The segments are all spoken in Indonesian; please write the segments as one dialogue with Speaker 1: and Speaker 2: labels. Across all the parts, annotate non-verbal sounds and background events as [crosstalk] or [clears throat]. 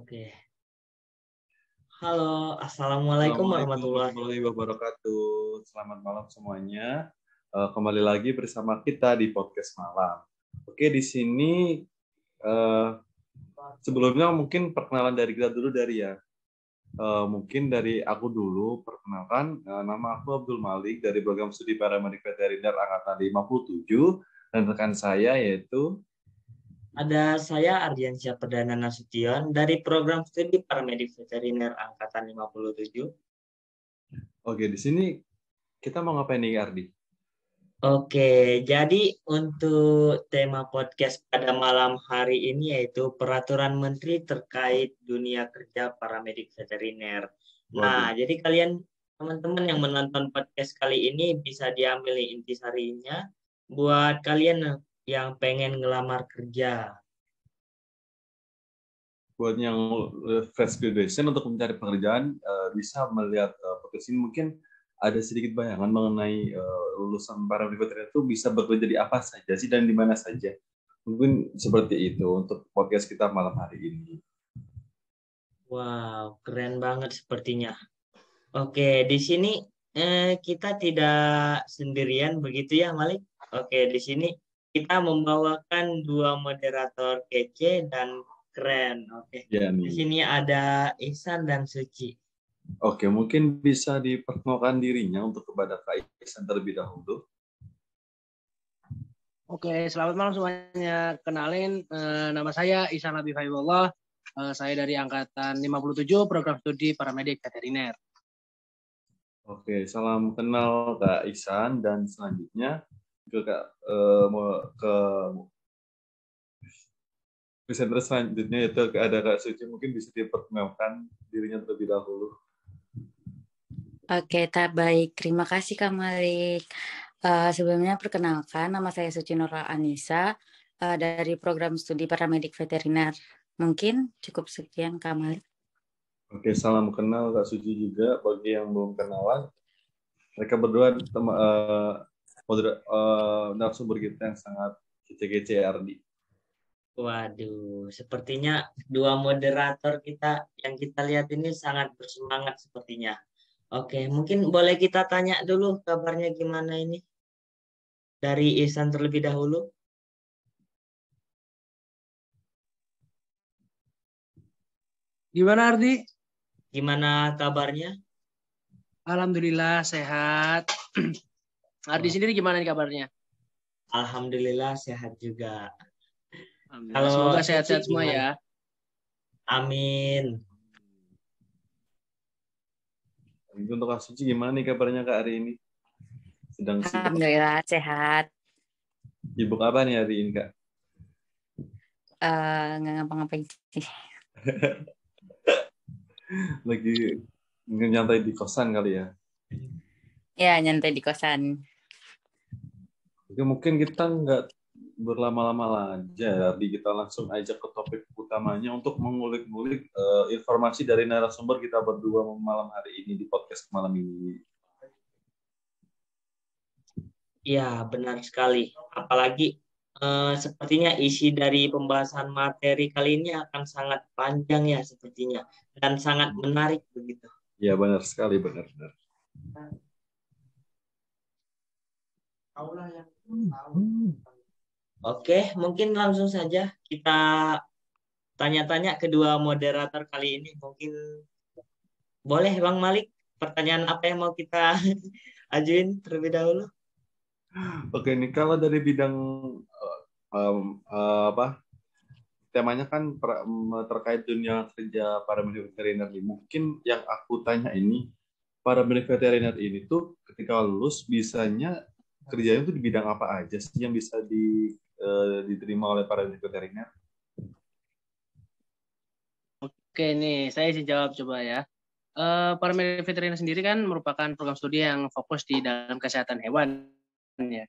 Speaker 1: Oke.
Speaker 2: Halo, assalamualaikum, warahmatullahi wabarakatuh. Selamat malam semuanya. Eh, kembali lagi bersama kita di podcast malam. Oke, di sini eh, sebelumnya mungkin perkenalan dari kita dulu dari ya. Uh, mungkin dari aku dulu perkenalkan uh, nama aku Abdul Malik dari program studi paramedic veteriner angkatan 57 dan rekan saya yaitu
Speaker 1: ada saya Ardiansyah Perdana Nasution dari program studi paramedik veteriner angkatan 57.
Speaker 2: Oke, di sini
Speaker 1: kita mau ngapain nih Ardi? Oke, jadi untuk tema podcast pada malam hari ini yaitu peraturan menteri terkait dunia kerja paramedik veteriner. Nah, Waduh. Nah, jadi kalian teman-teman yang menonton podcast kali ini bisa diambil intisarinya buat kalian yang pengen ngelamar kerja?
Speaker 2: Buat yang fresh graduation untuk mencari pekerjaan eh, bisa melihat eh, podcast potensi mungkin ada sedikit bayangan mengenai eh, lulusan lulusan para berikutnya itu bisa bekerja di apa saja sih dan di mana saja. Mungkin seperti itu untuk podcast kita malam hari ini.
Speaker 1: Wow, keren banget sepertinya. Oke, di sini eh, kita tidak sendirian begitu ya, Malik. Oke, di sini kita membawakan dua moderator kece dan keren. Oke. Okay. Ya, Di sini ada Ihsan dan Suci.
Speaker 2: Oke, mungkin bisa diperkenalkan dirinya untuk kepada Kak Ihsan terlebih dahulu.
Speaker 3: Oke, selamat malam semuanya. Kenalin, eh, nama saya Ihsan Abi Faiwullah. Eh, saya dari angkatan 57 program studi paramedik veteriner.
Speaker 2: Oke, salam kenal Kak Ihsan dan selanjutnya ke ke, eh, ke presenter selanjutnya yaitu ada Kak Suci mungkin bisa diperkenalkan dirinya terlebih dahulu.
Speaker 4: Oke, tak baik. Terima kasih Kak Malik. Uh, sebelumnya perkenalkan nama saya Suci Nora Anissa uh, dari program studi paramedik veteriner. Mungkin cukup sekian Kak Malik.
Speaker 2: Oke, salam kenal Kak Suci juga bagi yang belum kenalan. Mereka berdua teman, uh, moderator uh, eh, narasumber kita yang sangat kece-kece Ardi.
Speaker 1: Waduh, sepertinya dua moderator kita yang kita lihat ini sangat bersemangat sepertinya. Oke, mungkin boleh kita tanya dulu kabarnya gimana ini? Dari Isan terlebih dahulu. Gimana Ardi? Gimana kabarnya?
Speaker 3: Alhamdulillah sehat. [clears throat] Ardi oh. sendiri gimana nih kabarnya?
Speaker 1: Alhamdulillah sehat juga. Amin.
Speaker 3: Halo, semoga sehat-sehat semua ya.
Speaker 2: Amin. Untuk Kak Suci gimana nih kabarnya Kak hari ini? Sedang sibuk.
Speaker 4: Alhamdulillah sehat.
Speaker 2: Sibuk apa nih hari ini Kak?
Speaker 4: Eh, nggak uh, ngapa-ngapain sih.
Speaker 2: [laughs] Lagi nyantai di kosan kali ya?
Speaker 4: Ya, nyantai di kosan.
Speaker 2: Oke, ya, mungkin kita nggak berlama-lama aja, tapi kita langsung aja ke topik utamanya untuk mengulik-ulik uh, eh, informasi dari narasumber kita berdua malam hari ini di podcast malam ini. Ya, benar sekali. Apalagi
Speaker 1: uh, sepertinya isi dari pembahasan materi kali ini akan sangat panjang ya sepertinya dan sangat menarik begitu.
Speaker 2: Ya, benar sekali, benar-benar yang hmm, tahu. Hmm.
Speaker 1: Oke, mungkin langsung saja kita tanya-tanya kedua moderator kali ini. Mungkin boleh Bang Malik, pertanyaan apa yang mau kita [laughs] ajuin terlebih dahulu?
Speaker 2: Oke, ini kalau dari bidang um, uh, apa temanya kan pra, terkait dunia kerja para veteriner ini. Mungkin yang aku tanya ini, para veteriner ini tuh ketika lulus bisanya kerjanya itu di bidang apa aja sih yang bisa di, uh, diterima oleh para veteriner?
Speaker 3: Oke nih, saya izin jawab coba ya. Uh, para veteriner sendiri kan merupakan program studi yang fokus di dalam kesehatan hewan ya.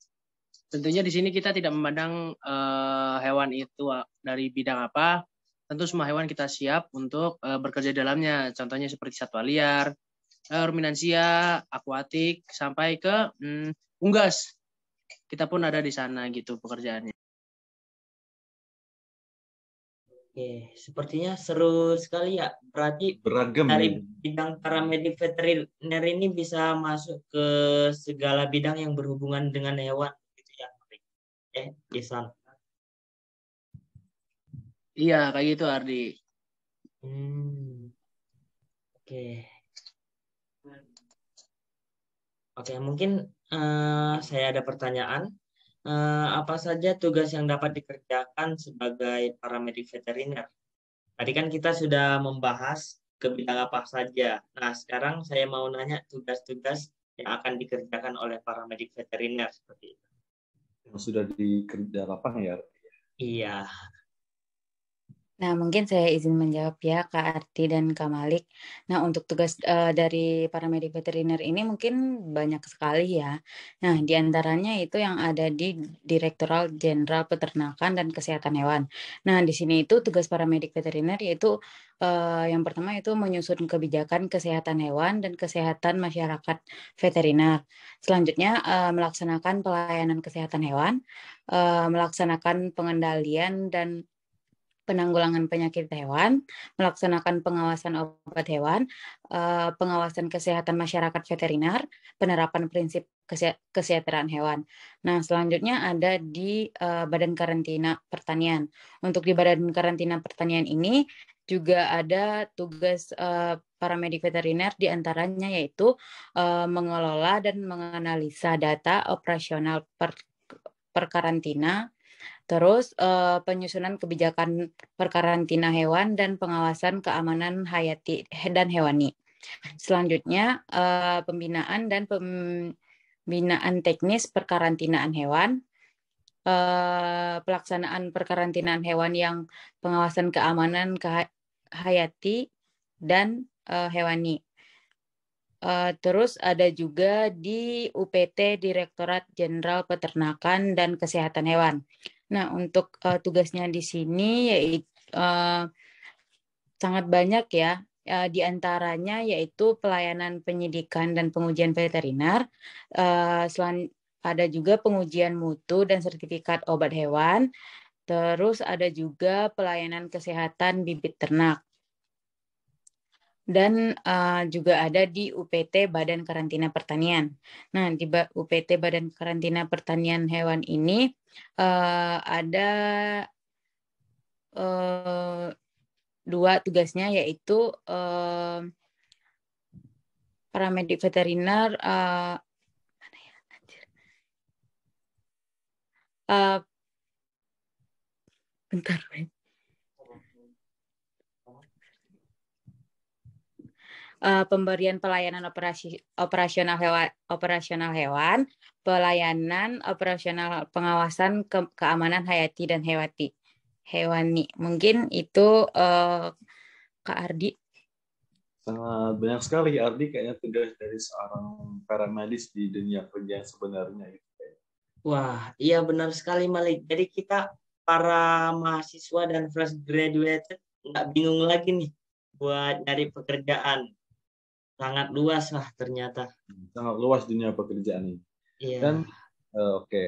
Speaker 3: Tentunya di sini kita tidak memandang uh, hewan itu dari bidang apa, tentu semua hewan kita siap untuk uh, bekerja dalamnya. Contohnya seperti satwa liar, uh, ruminansia, akuatik, sampai ke hmm, unggas kita pun ada di sana gitu pekerjaannya
Speaker 1: Oke, sepertinya seru sekali ya. Berarti
Speaker 2: beragam dari ya.
Speaker 1: bidang paramedik veteriner ini bisa masuk ke segala bidang yang berhubungan dengan hewan gitu ya. Eh, Isan.
Speaker 3: Iya, kayak gitu Ardi. Hmm. Oke. Oke,
Speaker 1: mungkin Eh, saya ada pertanyaan. Uh, apa saja tugas yang dapat dikerjakan sebagai paramedik veteriner? Tadi kan kita sudah membahas ke bidang apa saja. Nah, sekarang saya mau nanya tugas-tugas yang akan dikerjakan oleh paramedik veteriner
Speaker 2: seperti itu. Yang sudah lapang ya? Iya.
Speaker 4: Nah, mungkin saya izin menjawab ya Kak Arti dan Kak Malik. Nah, untuk tugas uh, dari para medik veteriner ini mungkin banyak sekali ya. Nah, diantaranya itu yang ada di Direktoral Jenderal Peternakan dan Kesehatan Hewan. Nah, di sini itu tugas para medik veteriner yaitu uh, yang pertama itu menyusun kebijakan kesehatan hewan dan kesehatan masyarakat veteriner. Selanjutnya uh, melaksanakan pelayanan kesehatan hewan, uh, melaksanakan pengendalian dan penanggulangan penyakit hewan, melaksanakan pengawasan obat hewan, eh, pengawasan kesehatan masyarakat veteriner, penerapan prinsip kesejahteraan hewan. Nah, selanjutnya ada di eh, Badan Karantina Pertanian. Untuk di Badan Karantina Pertanian ini juga ada tugas eh, para medik veteriner diantaranya yaitu mengelola dan menganalisa data operasional per perkarantina, Terus uh, penyusunan kebijakan perkarantina hewan dan pengawasan keamanan hayati dan hewani. Selanjutnya uh, pembinaan dan pembinaan teknis perkarantinaan hewan. Uh, pelaksanaan perkarantinaan hewan yang pengawasan keamanan ke hayati dan uh, hewani. Uh, terus ada juga di UPT Direktorat Jenderal Peternakan dan Kesehatan Hewan. Nah, untuk uh, tugasnya di sini yaitu uh, eh, sangat banyak ya. Uh, di antaranya yaitu pelayanan penyidikan dan pengujian veteriner. Uh, ada juga pengujian mutu dan sertifikat obat hewan. Terus ada juga pelayanan kesehatan bibit ternak dan uh, juga ada di UPT Badan Karantina Pertanian. Nah, di UPT Badan Karantina Pertanian Hewan ini uh, ada uh, dua tugasnya yaitu uh, medik veteriner uh, Uh, bentar, bentar. uh, pemberian pelayanan operasi operasional hewan operasional hewan, pelayanan operasional pengawasan ke, keamanan hayati dan hewati hewani. Mungkin itu uh, Kak Ardi.
Speaker 2: Sangat banyak sekali Ardi kayaknya tugas dari seorang paramedis di dunia kerja sebenarnya itu. Wah, iya benar sekali Malik. Jadi kita para mahasiswa
Speaker 1: dan fresh graduate nggak bingung lagi nih buat nyari pekerjaan
Speaker 2: sangat luas lah ternyata. Hmm, sangat luas dunia pekerjaan ini. Iya. Dan uh, oke, okay.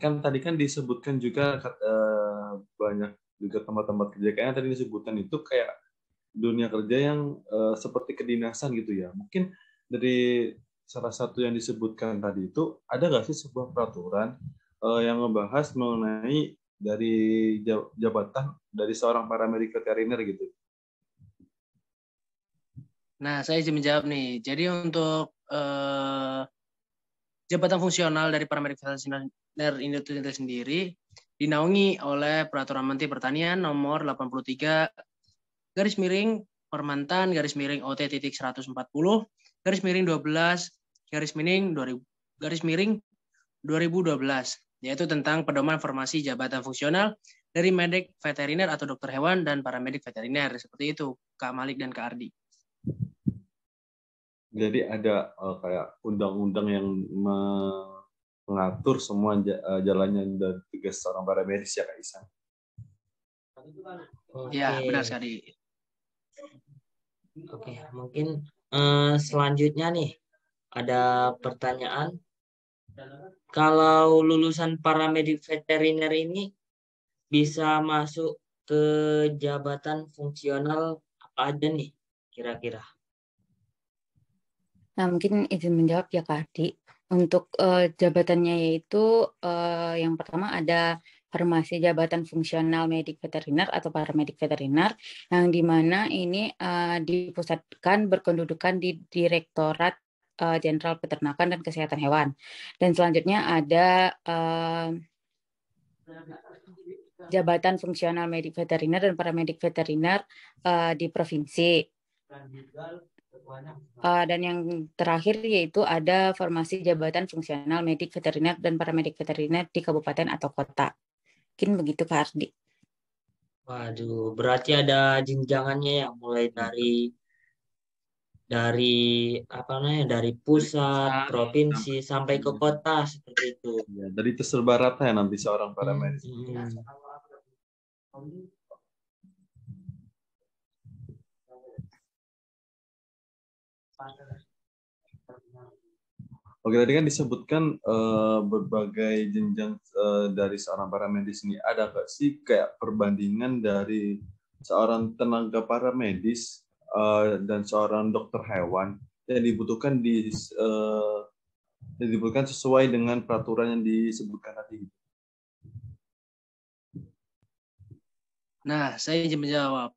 Speaker 2: kan tadi kan disebutkan juga uh, banyak juga tempat-tempat kerja kayaknya tadi disebutkan itu kayak dunia kerja yang uh, seperti kedinasan gitu ya. Mungkin dari salah satu yang disebutkan tadi itu ada nggak sih sebuah peraturan uh, yang membahas mengenai dari jabatan dari seorang paramedical trainer gitu
Speaker 3: Nah, saya izin menjawab nih. Jadi untuk eh, jabatan fungsional dari paramedik veteriner Indonesia sendiri dinaungi oleh Peraturan Menteri Pertanian nomor 83 garis miring permantan garis miring OT titik puluh garis miring 12 garis miring 2000 garis miring 2012 yaitu tentang pedoman formasi jabatan fungsional dari medik veteriner atau dokter hewan dan paramedik veteriner seperti itu Kak Malik dan Kak Ardi.
Speaker 2: Jadi ada uh, kayak undang-undang yang mengatur semua eh, jalannya dan tugas seorang medis ya Kak Isan.
Speaker 3: Iya, okay. benar sekali. Oke, okay, mungkin
Speaker 1: uh, selanjutnya nih ada pertanyaan. Kalau lulusan paramedik veteriner ini bisa masuk ke jabatan fungsional apa aja nih? kira-kira.
Speaker 4: Nah, mungkin izin menjawab ya Kak Ardi. Untuk uh, jabatannya yaitu uh, yang pertama ada farmasi jabatan fungsional medik veteriner atau paramedik veteriner yang dimana ini uh, dipusatkan berkedudukan di Direktorat Jenderal uh, Peternakan dan Kesehatan Hewan. Dan selanjutnya ada uh, jabatan fungsional medik veteriner dan paramedik veteriner uh, di provinsi. Uh, dan yang terakhir yaitu ada formasi jabatan fungsional medik veteriner dan paramedik veteriner di kabupaten atau kota. Mungkin begitu Kak Ardi.
Speaker 1: Waduh, berarti ada jenjangannya ya mulai dari dari apa namanya dari pusat, provinsi sampai ke kota seperti
Speaker 2: itu. Ya, dari ya nanti seorang paramedik. Hmm. Oke, tadi kan disebutkan uh, berbagai jenjang uh, dari seorang paramedis ini. Ada gak sih kayak perbandingan dari seorang tenaga paramedis uh, dan seorang dokter hewan yang dibutuhkan di uh, yang dibutuhkan sesuai dengan peraturan yang disebutkan tadi?
Speaker 3: Nah, saya ingin menjawab.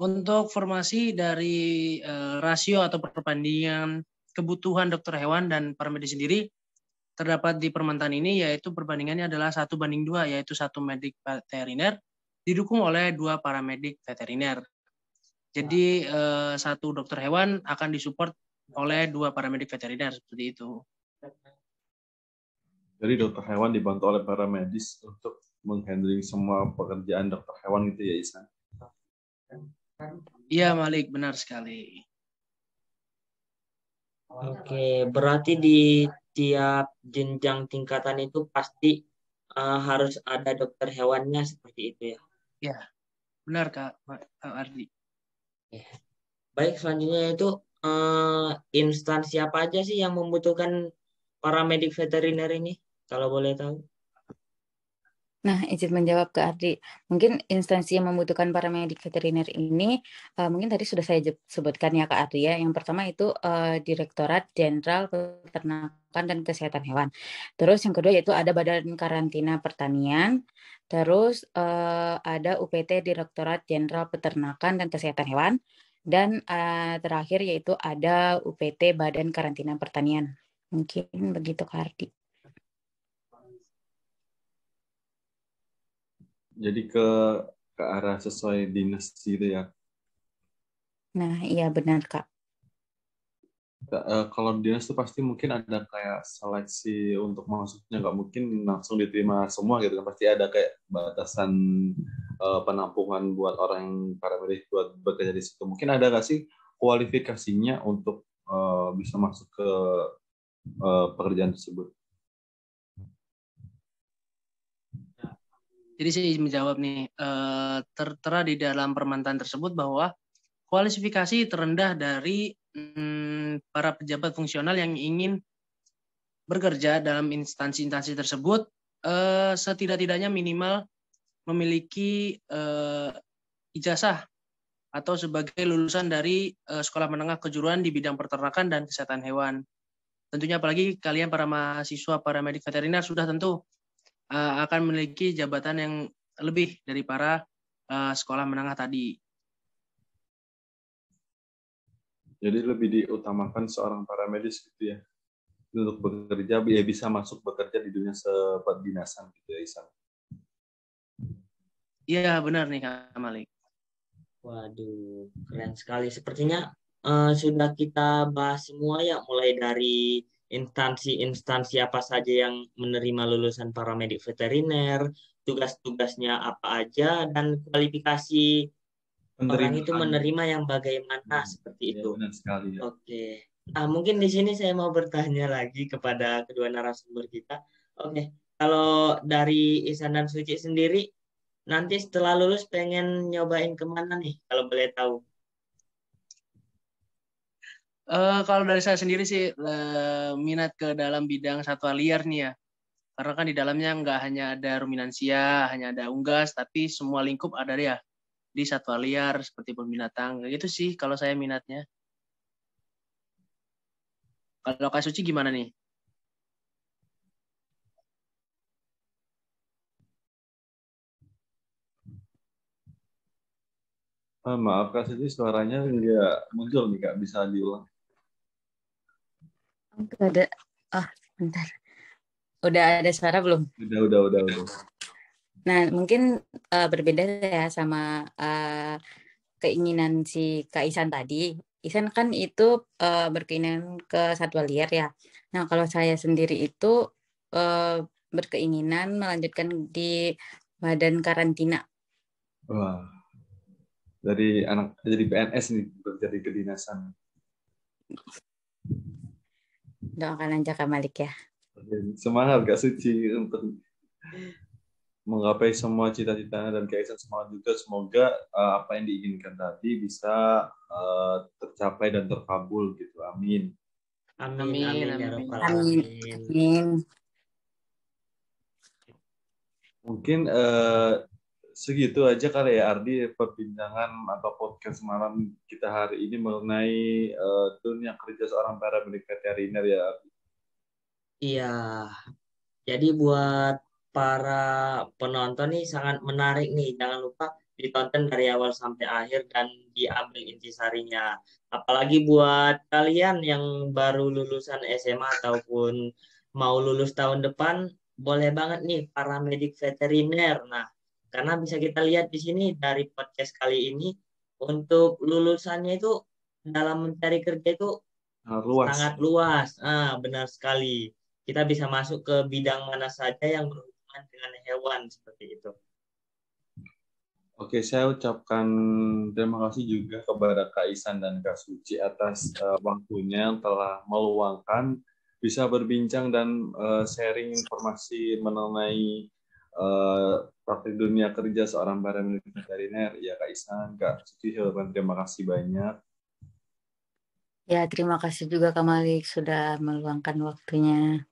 Speaker 3: Untuk formasi dari uh, rasio atau perbandingan kebutuhan dokter hewan dan paramedis sendiri terdapat di permantan ini yaitu perbandingannya adalah satu banding dua yaitu satu medik veteriner didukung oleh dua paramedik veteriner. Jadi uh, satu dokter hewan akan disupport oleh dua paramedik veteriner seperti itu.
Speaker 2: Jadi dokter hewan dibantu oleh paramedis untuk menghandling semua pekerjaan dokter hewan itu ya Isan. Iya Malik, benar sekali.
Speaker 1: Oke, berarti di tiap jenjang tingkatan itu pasti uh, harus ada dokter hewannya seperti itu ya?
Speaker 2: Iya
Speaker 3: benar Kak, Pak Ardi. Baik, selanjutnya itu
Speaker 1: uh, instansi apa aja sih yang membutuhkan para medik veteriner ini, kalau boleh tahu?
Speaker 4: Nah, izin menjawab ke Ardi. Mungkin instansi yang membutuhkan para medik veteriner ini, uh, mungkin tadi sudah saya sebutkan ya ke Ardi ya. Yang pertama itu uh, Direktorat Jenderal Peternakan dan Kesehatan Hewan. Terus yang kedua yaitu ada Badan Karantina Pertanian. Terus uh, ada UPT Direktorat Jenderal Peternakan dan Kesehatan Hewan. Dan uh, terakhir yaitu ada UPT Badan Karantina Pertanian. Mungkin begitu Kak Ardi.
Speaker 2: jadi ke ke arah sesuai dinas itu ya
Speaker 4: nah iya benar kak
Speaker 2: eh, kalau dinas itu pasti mungkin ada kayak seleksi untuk masuknya nggak mungkin langsung diterima semua gitu kan pasti ada kayak batasan uh, penampungan buat orang yang paramedic buat bekerja di situ mungkin ada nggak sih kualifikasinya untuk uh, bisa masuk ke uh, pekerjaan tersebut
Speaker 3: Jadi saya menjawab nih, eh, tertera di dalam permantan tersebut bahwa kualifikasi terendah dari mm, para pejabat fungsional yang ingin bekerja dalam instansi-instansi tersebut eh, setidak-tidaknya minimal memiliki eh, ijazah atau sebagai lulusan dari sekolah menengah kejuruan di bidang peternakan dan kesehatan hewan. Tentunya apalagi kalian para mahasiswa para medik veteriner sudah tentu uh, akan memiliki jabatan yang lebih dari para uh,
Speaker 2: sekolah menengah tadi. Jadi lebih diutamakan seorang paramedis gitu ya untuk bekerja ya bisa masuk bekerja di dunia binasan gitu ya Isan.
Speaker 3: Iya benar nih Kak
Speaker 1: Malik. Waduh keren sekali. Sepertinya
Speaker 2: uh, sudah kita
Speaker 1: bahas semua ya mulai dari instansi-instansi apa saja yang menerima lulusan paramedik veteriner, tugas-tugasnya apa aja, dan kualifikasi orang itu menerima yang bagaimana hmm, seperti ya, itu. Benar sekali. Ya. Oke. Okay. Nah, mungkin di sini saya mau bertanya lagi kepada kedua narasumber kita. Oke, kalau dari Isan dan Suci sendiri, nanti setelah lulus pengen
Speaker 3: nyobain kemana nih
Speaker 1: kalau boleh tahu?
Speaker 3: Uh, kalau dari saya sendiri sih uh, minat ke dalam bidang satwa liar nih ya. Karena kan di dalamnya nggak hanya ada ruminansia, hanya ada unggas, tapi semua lingkup ada ya di satwa liar seperti pembinatang. Gitu sih kalau saya minatnya. Kalau Kak Suci gimana nih?
Speaker 2: Ah, maaf Kak Suci, suaranya nggak muncul nih Kak, bisa diulang
Speaker 4: ada. oh, bentar. Udah ada suara belum?
Speaker 2: Udah, udah, udah, udah.
Speaker 4: Nah, mungkin uh, berbeda ya sama uh, keinginan si Kak Isan tadi. Isan kan itu uh, berkeinginan ke satwa liar ya. Nah, kalau saya sendiri itu uh, berkeinginan melanjutkan di badan karantina.
Speaker 2: Wah. Dari anak jadi PNS nih, jadi kedinasan.
Speaker 4: Doakan aja Kak Malik ya.
Speaker 2: Semangat Kak Suci untuk menggapai semua cita-citanya dan keinginan semua semangat juga semoga uh, apa yang diinginkan tadi bisa uh, tercapai dan terkabul gitu. Amin. Amin. Amin. Amin. Amin. Ya amin. amin. Mungkin uh, segitu aja kali ya Ardi perbincangan atau podcast malam kita hari ini mengenai uh, dunia kerja seorang para veteriner ya Ardi. Iya. Jadi
Speaker 1: buat para penonton nih sangat menarik nih. Jangan lupa ditonton dari awal sampai akhir dan diambil intisarinya. Apalagi buat kalian yang baru lulusan SMA ataupun mau lulus tahun depan, boleh banget nih para medik veteriner. Nah, karena bisa kita lihat di sini dari podcast kali ini untuk lulusannya itu dalam mencari kerja itu luas. sangat luas. Ah, benar sekali. Kita bisa masuk ke bidang mana saja yang berhubungan dengan hewan seperti itu.
Speaker 2: Oke, saya ucapkan terima kasih juga kepada Kak Isan dan Kak Suci atas uh, waktunya yang telah meluangkan bisa berbincang dan uh, sharing informasi mengenai Eh, praktik dunia kerja seorang badan veteriner ya Kak Isan, Kak Suci terima kasih banyak.
Speaker 4: Ya, terima kasih juga Kak Malik sudah meluangkan waktunya.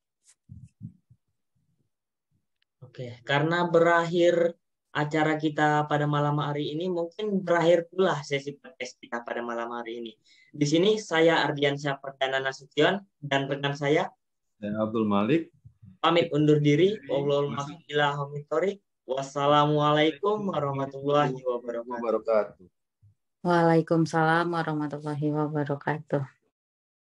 Speaker 1: Oke, karena berakhir acara kita pada malam hari ini mungkin berakhir pula sesi podcast kita pada malam hari ini. Di sini saya Ardiansyah Perdana Nasution dan rekan saya dan Abdul Malik Pamit undur diri. Iya, iya, iya. Wassalamualaikum warahmatullahi
Speaker 2: wabarakatuh.
Speaker 4: Waalaikumsalam warahmatullahi wabarakatuh.